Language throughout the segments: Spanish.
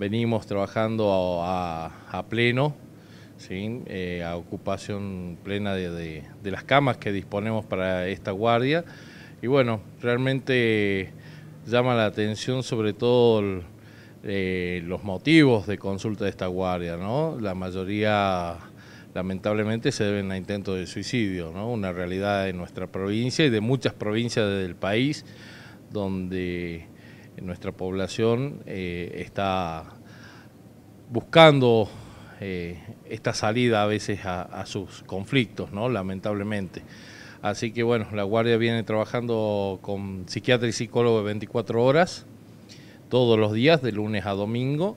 venimos trabajando a, pleno, eh, a ocupación plena de, las camas que disponemos para esta guardia. Y bueno, realmente llama la atención sobre todo eh, los motivos de consulta de esta guardia, ¿no? La mayoría lamentablemente se deben a intentos de suicidio, ¿no? Una realidad de nuestra provincia y de muchas provincias del país donde nuestra población eh, está buscando eh, esta salida a veces a, sus conflictos, ¿no? lamentablemente. Así que bueno, la Guardia viene trabajando con psiquiatra y psicólogo 24 horas, todos los días, de lunes a domingo.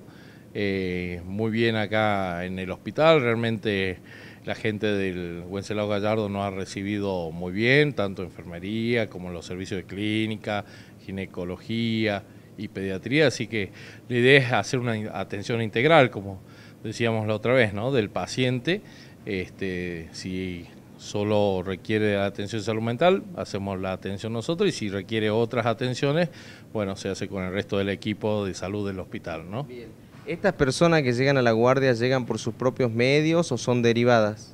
Eh, muy bien acá en el hospital, realmente la gente del Wenceslao Gallardo no ha recibido muy bien, tanto enfermería como los servicios de clínica, ginecología y pediatría, así que la idea es hacer una atención integral, como decíamos la otra vez, ¿no? del paciente, este, si solo requiere atención salud mental, hacemos la atención nosotros y si requiere otras atenciones, bueno, se hace con el resto del equipo de salud del hospital, ¿no? ¿Estas personas que llegan a la guardia llegan por sus propios medios o son derivadas?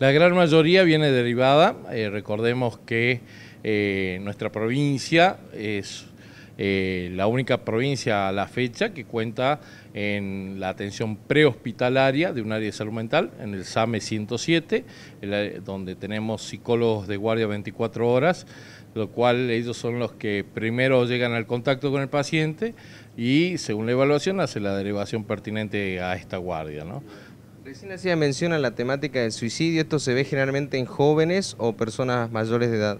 La gran mayoría viene derivada. Eh, recordemos que eh, nuestra provincia es eh, la única provincia a la fecha que cuenta en la atención prehospitalaria de un área de salud mental, en el SAME 107, donde tenemos psicólogos de guardia 24 horas, lo cual ellos son los que primero llegan al contacto con el paciente y según la evaluación hace la derivación pertinente a esta guardia. ¿no? Recién hacía mención a la temática del suicidio, ¿esto se ve generalmente en jóvenes o personas mayores de edad?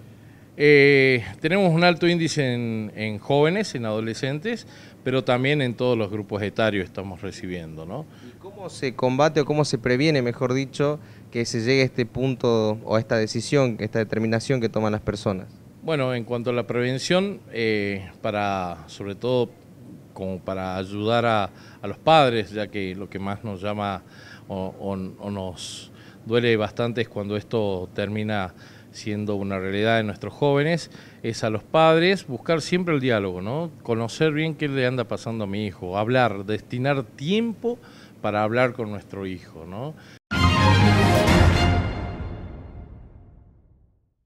Eh, tenemos un alto índice en, jóvenes, en adolescentes, pero también en todos los grupos etarios estamos recibiendo. ¿Cómo se combate o cómo se previene, mejor dicho, que se llegue a este punto o a esta decisión, a esta determinación que toman las personas? Bueno, en cuanto a la prevención, eh, para sobre todo como para ayudar a, los padres, ya que lo que más nos llama o nos duele bastante es cuando esto termina siendo una realidad de nuestros jóvenes, es a los padres buscar siempre el diálogo, ¿no? Conocer bien qué le anda pasando a mi hijo, hablar, destinar tiempo para hablar con nuestro hijo, ¿no?